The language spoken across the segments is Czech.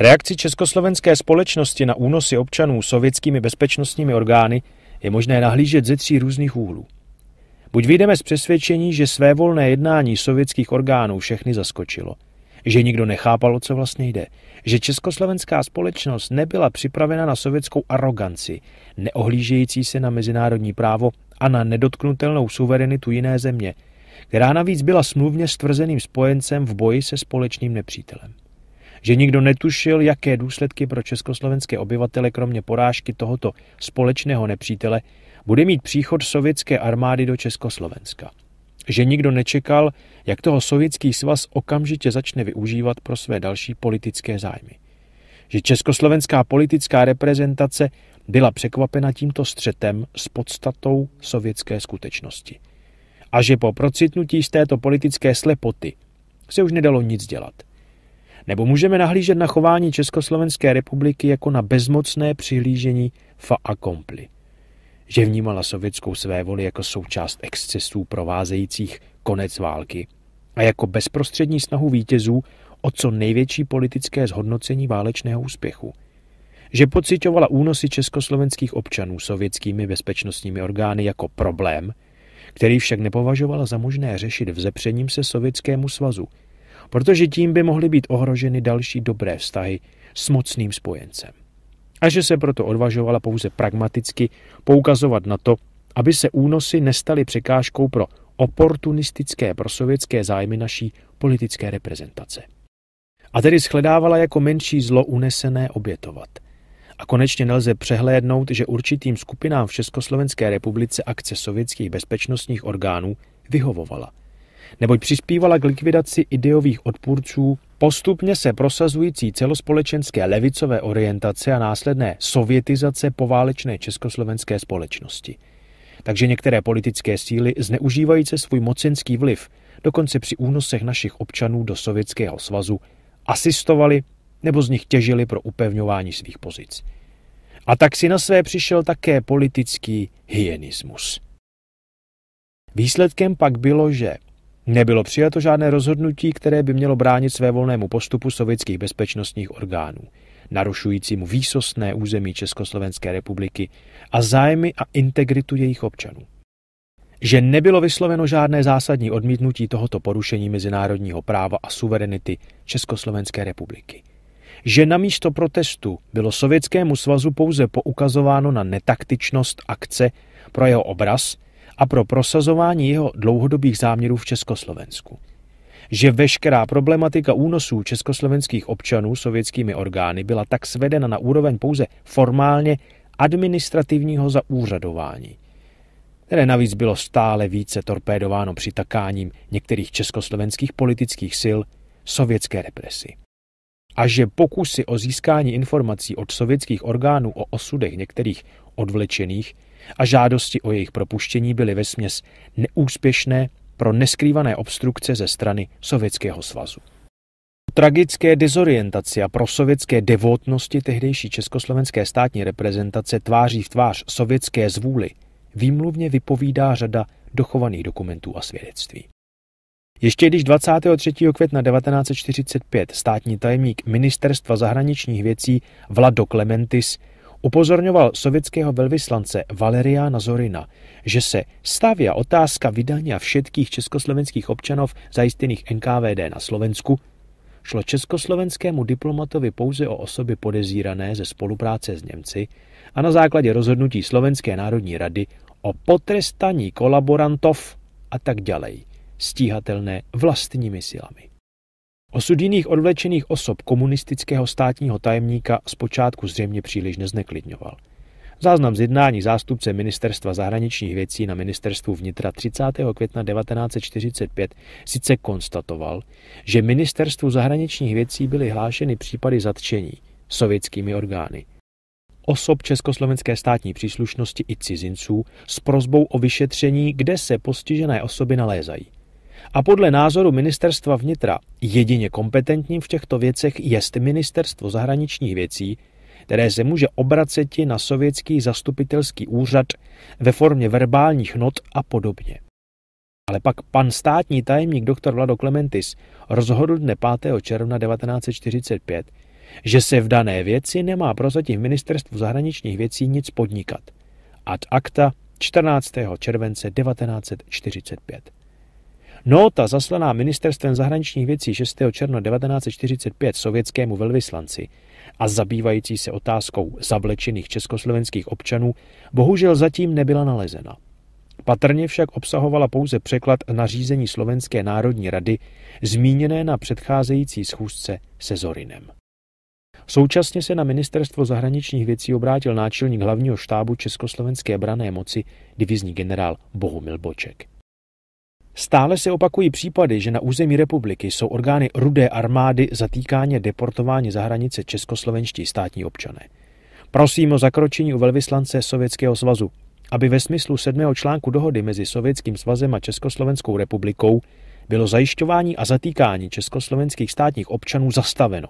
Reakci československé společnosti na únosy občanů sovětskými bezpečnostními orgány je možné nahlížet ze tří různých úhlů. Buď vyjdeme z přesvědčení, že své volné jednání sovětských orgánů všechny zaskočilo, že nikdo nechápal, o co vlastně jde, že československá společnost nebyla připravena na sovětskou aroganci, neohlížející se na mezinárodní právo a na nedotknutelnou suverenitu jiné země, která navíc byla smluvně stvrzeným spojencem v boji se společným nepřítelem že nikdo netušil, jaké důsledky pro československé obyvatele kromě porážky tohoto společného nepřítele bude mít příchod sovětské armády do Československa. Že nikdo nečekal, jak toho sovětský svaz okamžitě začne využívat pro své další politické zájmy. Že československá politická reprezentace byla překvapena tímto střetem s podstatou sovětské skutečnosti. A že po procitnutí z této politické slepoty se už nedalo nic dělat. Nebo můžeme nahlížet na chování Československé republiky jako na bezmocné přihlížení fa kompli. Že vnímala sovětskou voli jako součást excesů provázejících konec války a jako bezprostřední snahu vítězů o co největší politické zhodnocení válečného úspěchu. Že pocitovala únosy československých občanů sovětskými bezpečnostními orgány jako problém, který však nepovažovala za možné řešit vzepřením se Sovětskému svazu – protože tím by mohly být ohroženy další dobré vztahy s mocným spojencem. A že se proto odvažovala pouze pragmaticky poukazovat na to, aby se únosy nestaly překážkou pro oportunistické prosovětské zájmy naší politické reprezentace. A tedy shledávala jako menší zlo unesené obětovat. A konečně nelze přehlédnout, že určitým skupinám v Československé republice akce sovětských bezpečnostních orgánů vyhovovala – neboť přispívala k likvidaci ideových odpůrců postupně se prosazující celospolečenské levicové orientace a následné sovětizace poválečné československé společnosti. Takže některé politické síly zneužívající svůj mocenský vliv, dokonce při únosech našich občanů do Sovětského svazu, asistovali nebo z nich těžili pro upevňování svých pozic. A tak si na své přišel také politický hyenismus. Výsledkem pak bylo, že Nebylo přijato žádné rozhodnutí, které by mělo bránit své volnému postupu sovětských bezpečnostních orgánů, narušujícímu výsostné území Československé republiky a zájmy a integritu jejich občanů. Že nebylo vysloveno žádné zásadní odmítnutí tohoto porušení mezinárodního práva a suverenity Československé republiky. Že na místo protestu bylo Sovětskému svazu pouze poukazováno na netaktičnost akce pro jeho obraz – a pro prosazování jeho dlouhodobých záměrů v Československu. Že veškerá problematika únosů československých občanů sovětskými orgány byla tak svedena na úroveň pouze formálně administrativního zaúřadování, které navíc bylo stále více torpédováno přitakáním některých československých politických sil sovětské represi a že pokusy o získání informací od sovětských orgánů o osudech některých odvlečených a žádosti o jejich propuštění byly ve směs neúspěšné pro neskrývané obstrukce ze strany Sovětského svazu. Tragické dezorientaci a prosovětské devotnosti tehdejší československé státní reprezentace tváří v tvář sovětské zvůli výmluvně vypovídá řada dochovaných dokumentů a svědectví. Ještě když 23. května 1945 státní tajemník Ministerstva zahraničních věcí Vlado Klementis upozorňoval sovětského velvyslance Valeria Nazorina, že se stavia otázka vydání všetkých československých občanov zajistěných NKVD na Slovensku, šlo československému diplomatovi pouze o osoby podezírané ze spolupráce s Němci a na základě rozhodnutí Slovenské národní rady o potrestaní kolaborantov a tak ďalej, stíhatelné vlastními silami. Osud jiných odvlečených osob komunistického státního tajemníka zpočátku zřejmě příliš nezneklidňoval. Záznam z jednání zástupce Ministerstva zahraničních věcí na Ministerstvu vnitra 30. května 1945 sice konstatoval, že Ministerstvu zahraničních věcí byly hlášeny případy zatčení sovětskými orgány. Osob československé státní příslušnosti i cizinců s prozbou o vyšetření, kde se postižené osoby nalézají a podle názoru ministerstva vnitra jedině kompetentním v těchto věcech jest ministerstvo zahraničních věcí, které se může obracet na sovětský zastupitelský úřad ve formě verbálních not a podobně. Ale pak pan státní tajemník dr. Vlado Klementis rozhodl dne 5. června 1945, že se v dané věci nemá prozatím v ministerstvu zahraničních věcí nic podnikat. Ad acta 14. července 1945. Nota zaslaná ministerstvem zahraničních věcí 6. června 1945 sovětskému velvyslanci a zabývající se otázkou zavlečených československých občanů bohužel zatím nebyla nalezena. Patrně však obsahovala pouze překlad nařízení Slovenské národní rady, zmíněné na předcházející schůzce se Zorinem. Současně se na ministerstvo zahraničních věcí obrátil náčelník hlavního štábu Československé brané moci divizní generál Bohumil Boček. Stále se opakují případy, že na území republiky jsou orgány rudé armády zatýkáně deportováni za hranice českoslovenští státní občané. Prosím o zakročení u velvyslance Sovětského svazu, aby ve smyslu sedmého článku dohody mezi Sovětským svazem a Československou republikou bylo zajišťování a zatýkání československých státních občanů zastaveno.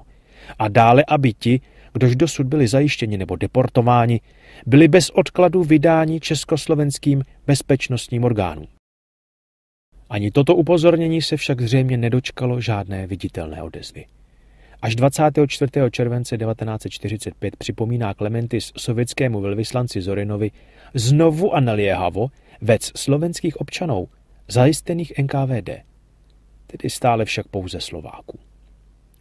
A dále, aby ti, kdož dosud byli zajištěni nebo deportováni, byli bez odkladu vydáni československým bezpečnostním orgánům. Ani toto upozornění se však zřejmě nedočkalo žádné viditelné odezvy. Až 24. července 1945 připomíná Klementis sovětskému velvyslanci Zorinovi znovu a naliehavo vec slovenských občanů, zajistených NKVD, tedy stále však pouze Slováků.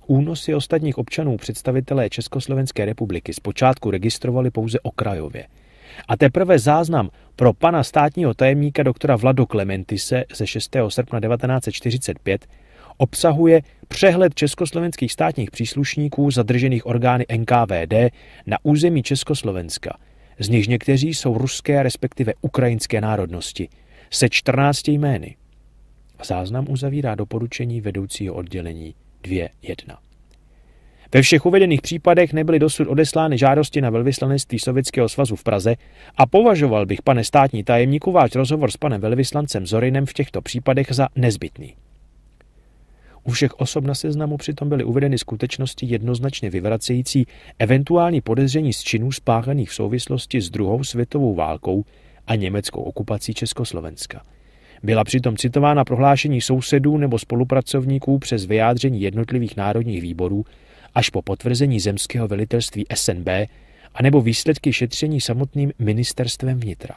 Únosy ostatních občanů představitelé Československé republiky zpočátku registrovali pouze okrajově – a teprve záznam pro pana státního tajemníka doktora Vlado Klementise ze 6. srpna 1945 obsahuje přehled československých státních příslušníků zadržených orgány NKVD na území Československa, z nich někteří jsou ruské respektive ukrajinské národnosti, se 14 jmény. Záznam uzavírá doporučení vedoucího oddělení 2.1. Ve všech uvedených případech nebyly dosud odeslány žádosti na velvyslanectví Sovětského svazu v Praze a považoval bych, pane státní tajemníku, váš rozhovor s panem velvyslancem Zorinem v těchto případech za nezbytný. U všech osob na seznamu přitom byly uvedeny skutečnosti jednoznačně vyvracející eventuální podezření z činů spáchaných v souvislosti s druhou světovou válkou a německou okupací Československa. Byla přitom citována prohlášení sousedů nebo spolupracovníků přes vyjádření jednotlivých národních výborů, až po potvrzení zemského velitelství SNB anebo výsledky šetření samotným ministerstvem vnitra.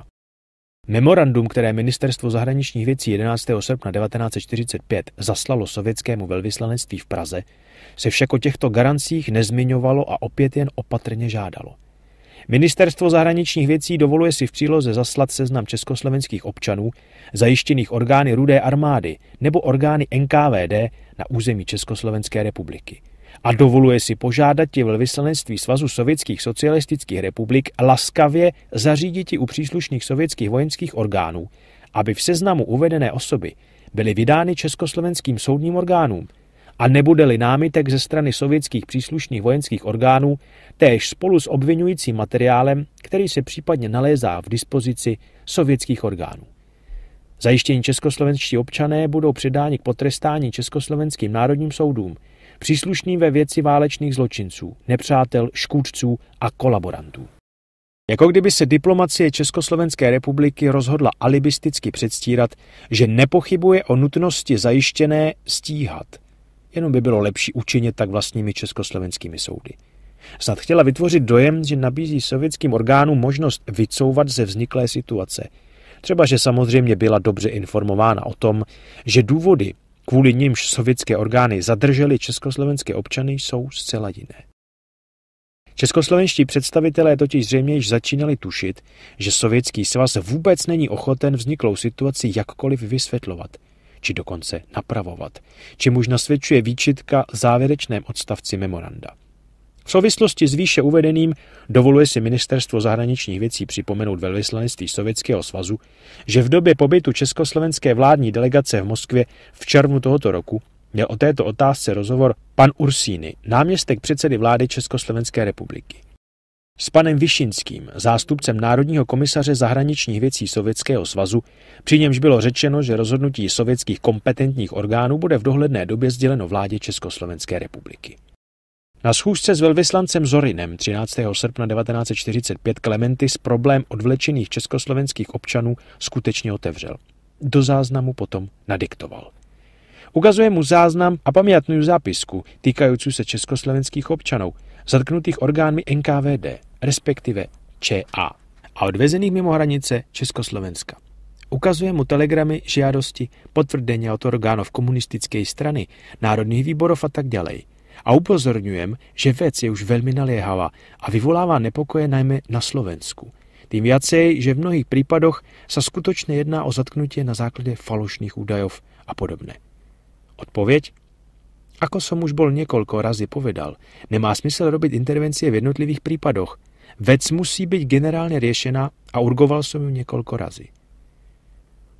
Memorandum, které ministerstvo zahraničních věcí 11. srpna 1945 zaslalo sovětskému velvyslanectví v Praze, se však o těchto garancích nezmiňovalo a opět jen opatrně žádalo. Ministerstvo zahraničních věcí dovoluje si v příloze zaslat seznam československých občanů, zajištěných orgány Rudé armády nebo orgány NKVD na území Československé republiky a dovoluje si požádat velvyslanectví Svazu sovětských socialistických republik laskavě zaříditi u příslušných sovětských vojenských orgánů, aby v seznamu uvedené osoby byly vydány československým soudním orgánům a nebude-li námitek ze strany sovětských příslušných vojenských orgánů, též spolu s obvinujícím materiálem, který se případně nalézá v dispozici sovětských orgánů. Zajištění českoslovenští občané budou předáni k potrestání československým národním soudům – příslušný ve věci válečných zločinců, nepřátel, škůdců a kolaborantů. Jako kdyby se diplomacie Československé republiky rozhodla alibisticky předstírat, že nepochybuje o nutnosti zajištěné stíhat. Jenom by bylo lepší učinit tak vlastními československými soudy. Snad chtěla vytvořit dojem, že nabízí sovětským orgánům možnost vycouvat ze vzniklé situace. Třeba, že samozřejmě byla dobře informována o tom, že důvody, kvůli nímž sovětské orgány zadržely československé občany, jsou zcela jiné. Českoslovenští představitelé totiž zřejmě již začínali tušit, že sovětský svaz vůbec není ochoten vzniklou situaci jakkoliv vysvětlovat, či dokonce napravovat, čemuž nasvědčuje výčitka závěrečném odstavci memoranda. V souvislosti s výše uvedeným dovoluje si ministerstvo zahraničních věcí připomenout velvyslanectví Sovětského svazu, že v době pobytu československé vládní delegace v Moskvě v červnu tohoto roku měl o této otázce rozhovor pan Ursíny, náměstek předsedy vlády Československé republiky. S panem Višinským, zástupcem Národního komisaře zahraničních věcí Sovětského svazu, při němž bylo řečeno, že rozhodnutí sovětských kompetentních orgánů bude v dohledné době sděleno vládě Československé republiky. Na schůzce s velvyslancem Zorinem 13. srpna 1945 Klementis problém odvlečených československých občanů skutečně otevřel. Do záznamu potom nadiktoval. Ukazuje mu záznam a pamětnou zápisku týkající se československých občanů, zatknutých orgánmi NKVD, respektive ČA, a odvezených mimo hranice Československa. Ukazuje mu telegramy, žádosti, potvrdení od orgánov komunistické strany, národních výborov a tak ďalej – a upozorňujem, že věc je už velmi naléhavá a vyvolává nepokoje najmä na Slovensku. Tým viacej, že v mnohých případech se skutečně jedná o zatknutí na základě falošných údajov a podobné. Odpověď? Ako som už bol niekoľko razy povedal, nemá smysl robiť intervencie v jednotlivých prípadoch. Vec musí byť generálne riešená a urgoval som ju niekoľko razy.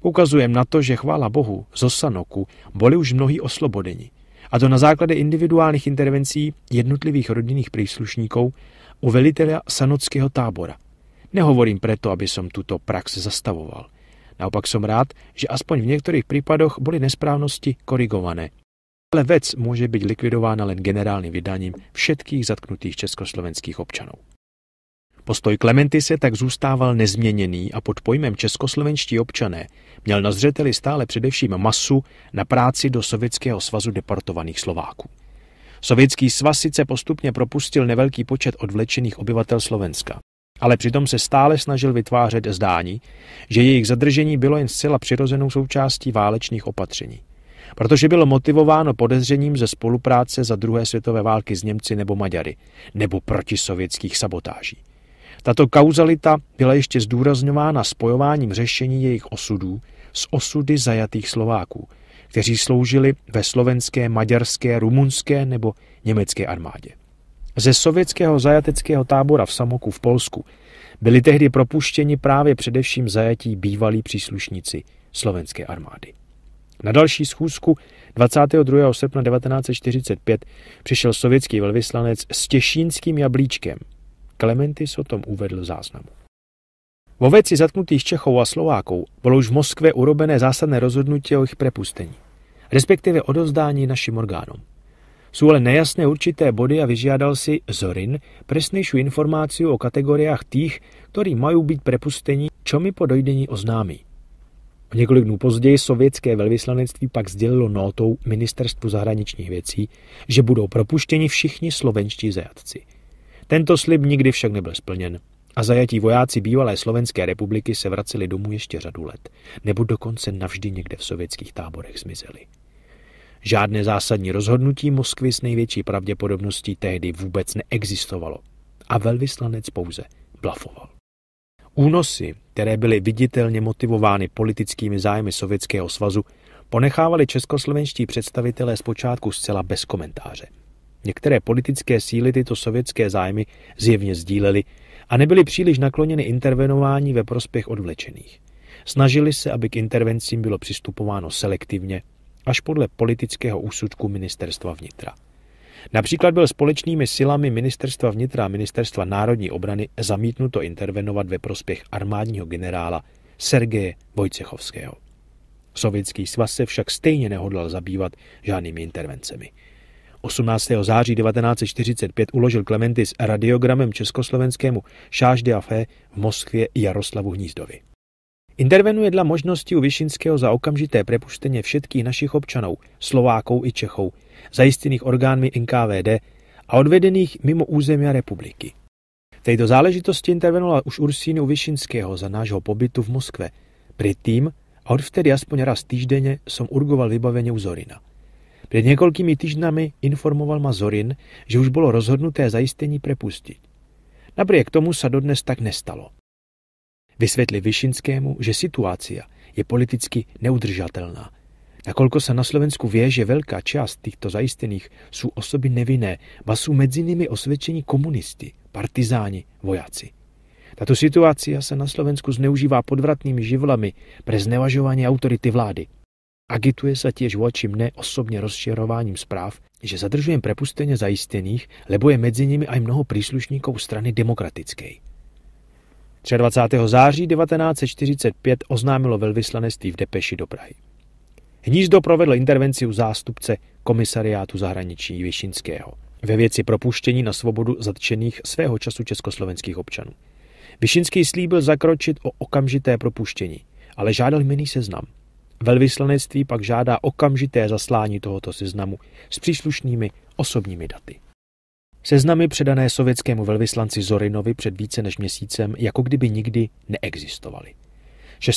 Ukazujem na to, že chvála Bohu, z Osanoku, boli už mnohí oslobodení a to na základě individuálních intervencí jednotlivých rodinných příslušníků u velitele sanockého tábora. Nehovorím preto, aby som tuto prax zastavoval. Naopak jsem rád, že aspoň v některých případech byly nesprávnosti korigované. Ale vec může být likvidována len generálním vydáním všetkých zatknutých československých občanů. Postoj Klementy se tak zůstával nezměněný a pod pojmem českoslovenští občané měl na zřeteli stále především masu na práci do Sovětského svazu deportovaných Slováků. Sovětský svaz sice postupně propustil nevelký počet odvlečených obyvatel Slovenska, ale přitom se stále snažil vytvářet zdání, že jejich zadržení bylo jen zcela přirozenou součástí válečných opatření. Protože bylo motivováno podezřením ze spolupráce za druhé světové války s Němci nebo Maďary, nebo protisovětských sabotáží. Tato kauzalita byla ještě zdůrazňována spojováním řešení jejich osudů s osudy zajatých Slováků, kteří sloužili ve slovenské, maďarské, rumunské nebo německé armádě. Ze sovětského zajateckého tábora v Samoku v Polsku byli tehdy propuštěni právě především zajatí bývalí příslušníci slovenské armády. Na další schůzku 22. srpna 1945 přišel sovětský velvyslanec s těšínským jablíčkem, Klementis o tom uvedl záznamu. Vo věci zatknutých Čechou a Slovákou bylo už v Moskvě urobené zásadné rozhodnutí o jejich prepustení, respektive odovzdání našim orgánům. Jsou ale nejasné určité body a vyžádal si Zorin přesnější informaci o kategoriách tých, kteří mají být prepustení, čo mi po dojdení oznámí. O několik dnů později sovětské velvyslanectví pak sdělilo notou Ministerstvu zahraničních věcí, že budou propuštěni všichni slovenští zajatci – tento slib nikdy však nebyl splněn a zajatí vojáci bývalé Slovenské republiky se vraceli domů ještě řadu let, nebo dokonce navždy někde v sovětských táborech zmizeli. Žádné zásadní rozhodnutí Moskvy s největší pravděpodobností tehdy vůbec neexistovalo a velvyslanec pouze blafoval. Únosy, které byly viditelně motivovány politickými zájmy Sovětského svazu, ponechávali českoslovenští představitelé zpočátku zcela bez komentáře – Některé politické síly tyto sovětské zájmy zjevně sdílely a nebyly příliš nakloněny intervenování ve prospěch odvlečených. Snažili se, aby k intervencím bylo přistupováno selektivně, až podle politického úsudku ministerstva vnitra. Například byl společnými silami ministerstva vnitra a ministerstva národní obrany zamítnuto intervenovat ve prospěch armádního generála Sergeje Vojcechovského. Sovětský svaz se však stejně nehodlal zabývat žádnými intervencemi. 18. září 1945 uložil Klementy s radiogramem československému Šáž de Afé v Moskvě Jaroslavu Hnízdovi. Intervenuje dla možnosti u Vyšinského za okamžité prepuštění všetkých našich občanů, Slováků i Čechou, zajistěných orgánmi NKVD a odvedených mimo území republiky. V této záležitosti intervenoval už Ursínu Vyšinského za nášho pobytu v Moskve. Předtím a od vtedy aspoň raz týždenně jsem urgoval vybaveně u Zorina. Před několikými týždnami informoval Mazorin, že už bylo rozhodnuté zajistění prepustit. Napriek tomu se dodnes tak nestalo. Vysvětli Vyšinskému, že situácia je politicky neudržatelná. Nakolko se na Slovensku vie, že velká část těchto zajistených jsou osoby nevinné, ba jsou mezi nimi osvědčení komunisti, partizáni, vojáci. Tato situácia se na Slovensku zneužívá podvratnými živlami pre znevažování autority vlády – Agituje sa tiež voči mne osobne rozširovaním správ, že zadržujem prepustenie zaistených, lebo je medzi nimi aj mnoho príslušníkov strany demokratickej. 23. září 1945 oznámilo velvyslanectví v Depeši do Prahy. Hnízdo provedlo intervenci u zástupce komisariátu zahraničí Vyšinského ve věci propuštění na svobodu zatčených svého času československých občanů. Vyšinský slíbil zakročit o okamžité propuštění, ale žádal jmený seznam – Velvyslanectví pak žádá okamžité zaslání tohoto seznamu s příslušnými osobními daty. Seznamy předané sovětskému velvyslanci Zorinovi před více než měsícem jako kdyby nikdy neexistovaly.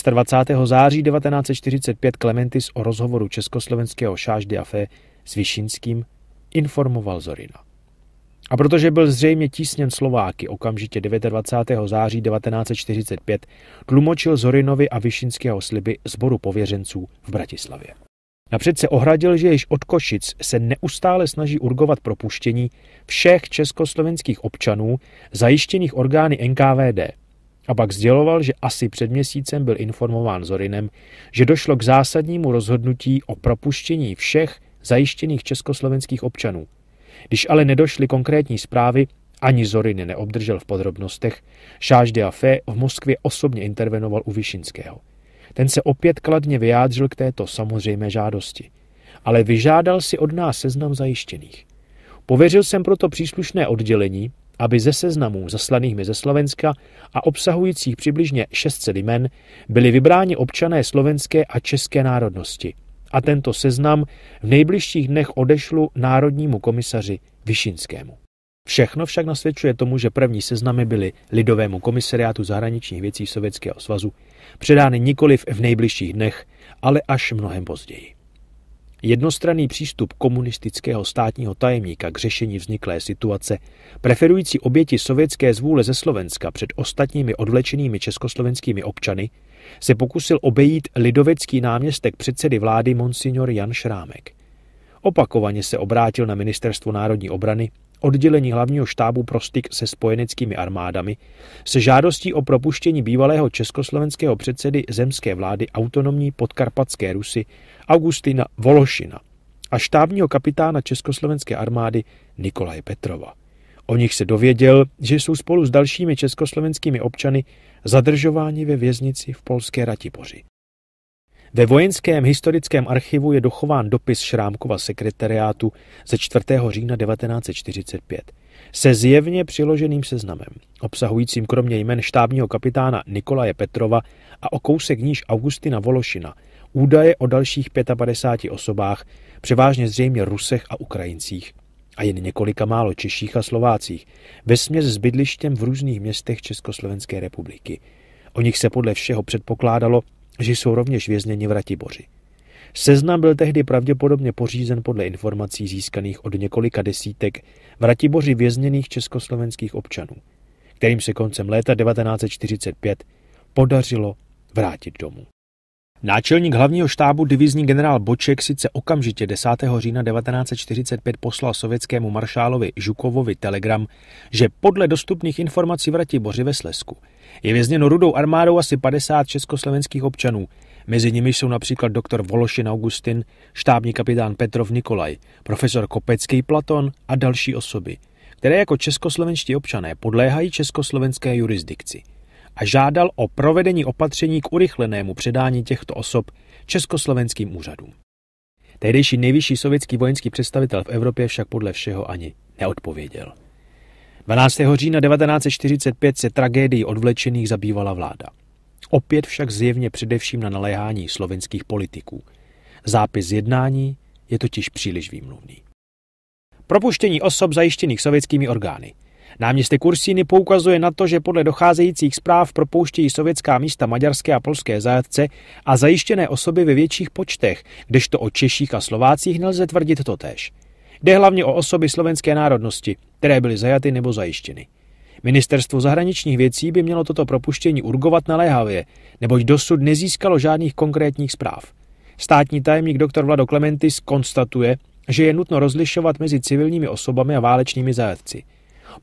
26. září 1945 Klementis o rozhovoru československého šáždy Afé s Višinským informoval Zorina. A protože byl zřejmě tísněn Slováky okamžitě 29. září 1945, tlumočil Zorinovi a Vyšinského sliby zboru pověřenců v Bratislavě. Napřed se ohradil, že již od Košic se neustále snaží urgovat propuštění všech československých občanů zajištěných orgány NKVD. A pak sděloval, že asi před měsícem byl informován Zorinem, že došlo k zásadnímu rozhodnutí o propuštění všech zajištěných československých občanů – když ale nedošly konkrétní zprávy, ani Zorin neobdržel v podrobnostech, de Afé v Moskvě osobně intervenoval u Višinského. Ten se opět kladně vyjádřil k této samozřejmé žádosti. Ale vyžádal si od nás seznam zajištěných. Pověřil jsem proto příslušné oddělení, aby ze seznamů zaslaných mi ze Slovenska a obsahujících přibližně 600 jmen byli vybráni občané slovenské a české národnosti – a tento seznam v nejbližších dnech odešlu národnímu komisaři Višinskému. Všechno však nasvědčuje tomu, že první seznamy byly Lidovému komisariátu zahraničních věcí Sovětského svazu předány nikoliv v nejbližších dnech, ale až mnohem později. Jednostranný přístup komunistického státního tajemníka k řešení vzniklé situace, preferující oběti sovětské zvůle ze Slovenska před ostatními odvlečenými československými občany, se pokusil obejít lidovecký náměstek předsedy vlády monsignor Jan Šrámek. Opakovaně se obrátil na Ministerstvo národní obrany, oddělení hlavního štábu pro styk se spojeneckými armádami, se žádostí o propuštění bývalého československého předsedy zemské vlády autonomní podkarpatské Rusy Augustina Vološina a štábního kapitána československé armády Nikolaje Petrova. O nich se dověděl, že jsou spolu s dalšími československými občany zadržováni ve věznici v polské Ratiboři. Ve vojenském historickém archivu je dochován dopis Šrámkova sekretariátu ze 4. října 1945 se zjevně přiloženým seznamem, obsahujícím kromě jmen štábního kapitána Nikolaje Petrova a o kousek níž Augustina Vološina údaje o dalších 55 osobách, převážně zřejmě Rusech a Ukrajincích, a jen několika málo Češích a Slovácích, ve směs s bydlištěm v různých městech Československé republiky. O nich se podle všeho předpokládalo, že jsou rovněž vězněni v Ratiboři. Seznam byl tehdy pravděpodobně pořízen podle informací získaných od několika desítek v Ratiboři vězněných československých občanů, kterým se koncem léta 1945 podařilo vrátit domů. Náčelník hlavního štábu divizní generál Boček sice okamžitě 10. října 1945 poslal sovětskému maršálovi Žukovovi telegram, že podle dostupných informací v Ratiboři ve Slesku je vězněno rudou armádou asi 50 československých občanů, Mezi nimi jsou například doktor Vološin Augustin, štábní kapitán Petrov Nikolaj, profesor Kopecký Platon a další osoby, které jako českoslovenští občané podléhají československé jurisdikci – a žádal o provedení opatření k urychlenému předání těchto osob československým úřadům. Tehdejší nejvyšší sovětský vojenský představitel v Evropě však podle všeho ani neodpověděl. 12. října 1945 se tragédií odvlečených zabývala vláda. Opět však zjevně především na naléhání slovenských politiků. Zápis jednání je totiž příliš výmluvný. Propuštění osob zajištěných sovětskými orgány. Náměstek Kursíny poukazuje na to, že podle docházejících zpráv propouštějí sovětská místa maďarské a polské zajatce a zajištěné osoby ve větších počtech, kdežto o Češích a Slovácích nelze tvrdit totéž. Jde hlavně o osoby slovenské národnosti, které byly zajaty nebo zajištěny. Ministerstvo zahraničních věcí by mělo toto propuštění urgovat naléhavě, neboť dosud nezískalo žádných konkrétních zpráv. Státní tajemník dr. Vlado Klementis konstatuje, že je nutno rozlišovat mezi civilními osobami a válečnými zajatci.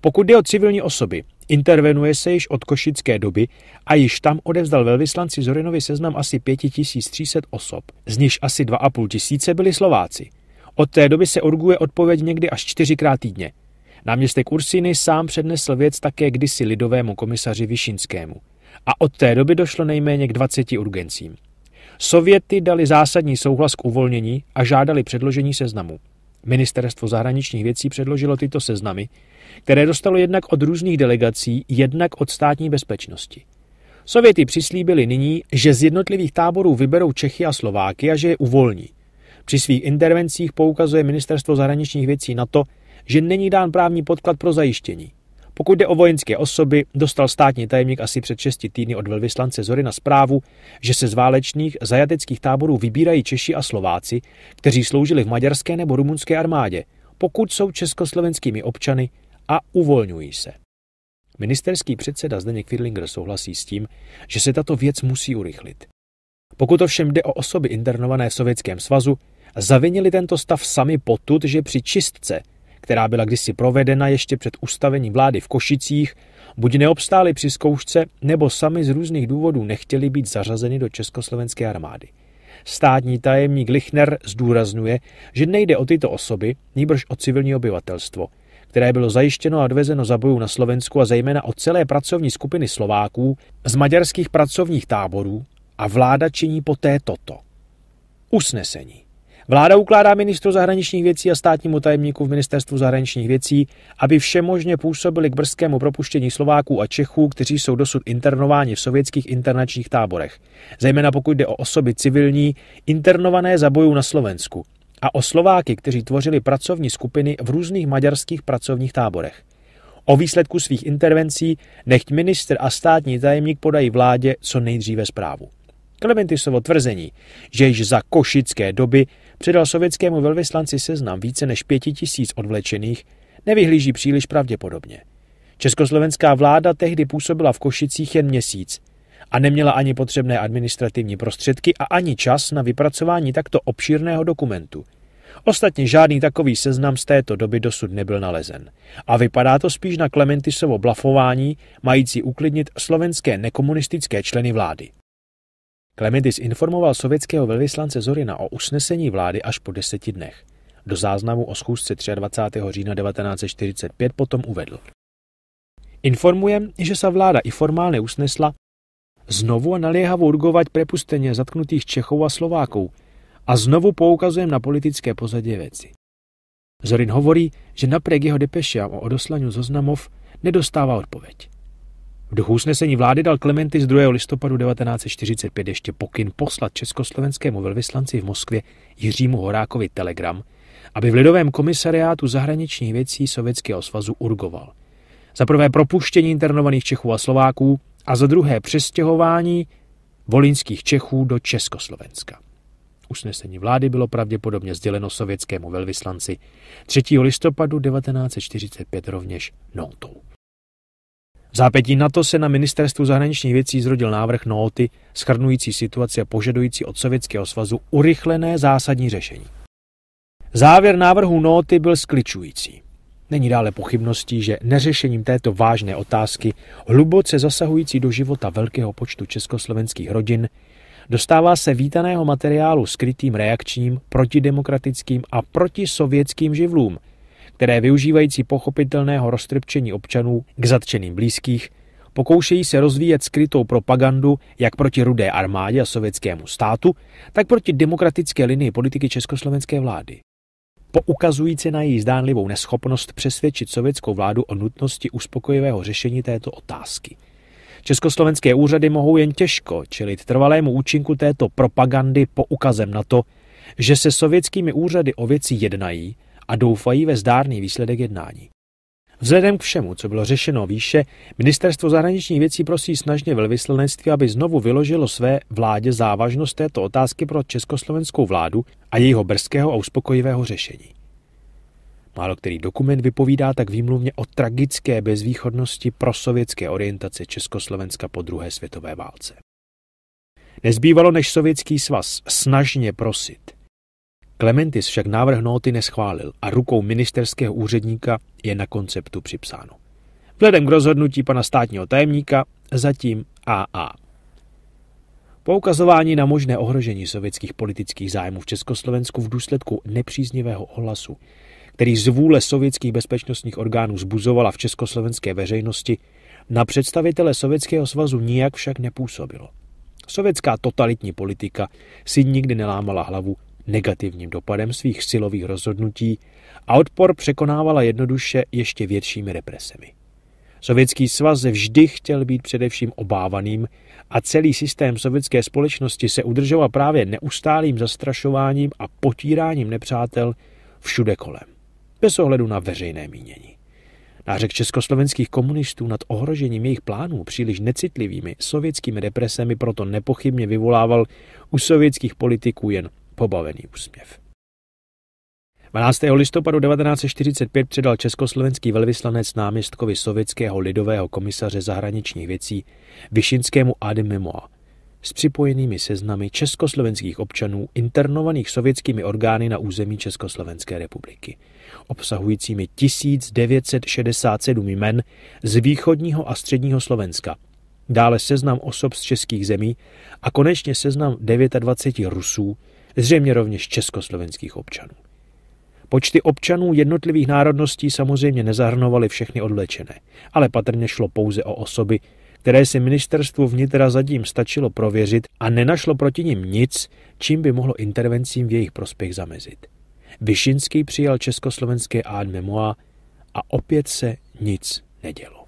Pokud jde o civilní osoby, intervenuje se již od košické doby a již tam odevzdal velvyslanci Zorinovi seznam asi 5300 osob, z nichž asi 2,5 tisíce byli Slováci. Od té doby se urguje odpověď někdy až čtyřikrát týdně. Náměstek Ursiny sám přednesl věc také kdysi lidovému komisaři Višinskému. A od té doby došlo nejméně k 20 urgencím. Sověty dali zásadní souhlas k uvolnění a žádali předložení seznamu. Ministerstvo zahraničních věcí předložilo tyto seznamy, které dostalo jednak od různých delegací, jednak od státní bezpečnosti. Sověty přislíbili nyní, že z jednotlivých táborů vyberou Čechy a Slováky a že je uvolní. Při svých intervencích poukazuje Ministerstvo zahraničních věcí na to, že není dán právní podklad pro zajištění. Pokud jde o vojenské osoby, dostal státní tajemník asi před 6 týdny od velvyslance Zory na zprávu, že se z válečných zajateckých táborů vybírají Češi a Slováci, kteří sloužili v maďarské nebo rumunské armádě, pokud jsou československými občany a uvolňují se. Ministerský předseda Zdeněk Fidlinger souhlasí s tím, že se tato věc musí urychlit. Pokud ovšem jde o osoby internované v Sovětském svazu, zavinili tento stav sami potud, že při čistce která byla kdysi provedena ještě před ustavením vlády v Košicích, buď neobstáli při zkoušce, nebo sami z různých důvodů nechtěli být zařazeni do československé armády. Státní tajemník Lichner zdůrazňuje, že nejde o tyto osoby, nýbrž o civilní obyvatelstvo, které bylo zajištěno a odvezeno za bojů na Slovensku a zejména o celé pracovní skupiny Slováků z maďarských pracovních táborů a vláda činí poté toto. Usnesení. Vláda ukládá ministru zahraničních věcí a státnímu tajemníku v ministerstvu zahraničních věcí, aby všemožně působili k brzkému propuštění Slováků a Čechů, kteří jsou dosud internováni v sovětských internačních táborech, zejména pokud jde o osoby civilní internované za bojů na Slovensku a o Slováky, kteří tvořili pracovní skupiny v různých maďarských pracovních táborech. O výsledku svých intervencí nechť minister a státní tajemník podají vládě co nejdříve zprávu. Klementisovo tvrzení, že již za košické doby předal sovětskému velvyslanci seznam více než pěti tisíc odvlečených, nevyhlíží příliš pravděpodobně. Československá vláda tehdy působila v Košicích jen měsíc a neměla ani potřebné administrativní prostředky a ani čas na vypracování takto obšírného dokumentu. Ostatně žádný takový seznam z této doby dosud nebyl nalezen. A vypadá to spíš na Klementisovo blafování, mající uklidnit slovenské nekomunistické členy vlády. Klementis informoval sovětského velvyslance Zorina o usnesení vlády až po deseti dnech. Do záznamu o schůzce 23. října 1945 potom uvedl. Informujem, že se vláda i formálně usnesla znovu naléhavo urgovat prepusteně zatknutých Čechů a Slováků a znovu poukazujem na politické pozadě věci. Zorin hovorí, že napriek jeho depešám o odoslaniu zoznamov nedostává odpověď. V duchu usnesení vlády dal Klementy z 2. listopadu 1945 ještě pokyn poslat československému velvyslanci v Moskvě Jiřímu Horákovi telegram, aby v Lidovém komisariátu zahraničních věcí Sovětského svazu urgoval. Za prvé propuštění internovaných Čechů a Slováků a za druhé přestěhování volinských Čechů do Československa. Usnesení vlády bylo pravděpodobně sděleno sovětskému velvyslanci 3. listopadu 1945 rovněž noutou. V zápětí na to se na ministerstvu zahraničních věcí zrodil návrh nóty schrnující situaci a požadující od Sovětského svazu urychlené zásadní řešení. Závěr návrhu nóty byl skličující. Není dále pochybností, že neřešením této vážné otázky, hluboce zasahující do života velkého počtu československých rodin, dostává se vítaného materiálu skrytým reakčním, protidemokratickým a protisovětským živlům – které využívající pochopitelného roztrpčení občanů k zatčeným blízkých pokoušejí se rozvíjet skrytou propagandu jak proti rudé armádě a sovětskému státu, tak proti demokratické linii politiky československé vlády. Poukazující na její zdánlivou neschopnost přesvědčit sovětskou vládu o nutnosti uspokojivého řešení této otázky. Československé úřady mohou jen těžko čelit trvalému účinku této propagandy poukazem na to, že se sovětskými úřady o věci jednají a doufají ve zdárný výsledek jednání. Vzhledem k všemu, co bylo řešeno výše, ministerstvo zahraničních věcí prosí snažně velvyslanectví, aby znovu vyložilo své vládě závažnost této otázky pro československou vládu a jejího brzkého a uspokojivého řešení. Málo který dokument vypovídá tak výmluvně o tragické bezvýchodnosti prosovětské orientace Československa po druhé světové válce. Nezbývalo než sovětský svaz snažně prosit – Klementis však návrh nóty neschválil a rukou ministerského úředníka je na konceptu připsáno. Vzhledem k rozhodnutí pana státního tajemníka zatím AA. Poukazování na možné ohrožení sovětských politických zájmů v Československu v důsledku nepříznivého ohlasu, který z vůle sovětských bezpečnostních orgánů zbuzovala v československé veřejnosti, na představitele Sovětského svazu nijak však nepůsobilo. Sovětská totalitní politika si nikdy nelámala hlavu negativním dopadem svých silových rozhodnutí a odpor překonávala jednoduše ještě většími represemi. Sovětský svaz vždy chtěl být především obávaným a celý systém sovětské společnosti se udržoval právě neustálým zastrašováním a potíráním nepřátel všude kolem, bez ohledu na veřejné mínění. Nářek československých komunistů nad ohrožením jejich plánů příliš necitlivými sovětskými represemi proto nepochybně vyvolával u sovětských politiků jen pobavený úsměv. 12. listopadu 1945 předal československý velvyslanec náměstkovi sovětského lidového komisaře zahraničních věcí Vyšinskému Ady Memoa s připojenými seznamy československých občanů internovaných sovětskými orgány na území Československé republiky, obsahujícími 1967 jmen z východního a středního Slovenska, dále seznam osob z českých zemí a konečně seznam 29 Rusů, zřejmě rovněž československých občanů. Počty občanů jednotlivých národností samozřejmě nezahrnovaly všechny odlečené, ale patrně šlo pouze o osoby, které si ministerstvo vnitra zatím stačilo prověřit a nenašlo proti nim nic, čím by mohlo intervencím v jejich prospěch zamezit. Vyšinský přijal československé ad memoir a opět se nic nedělo.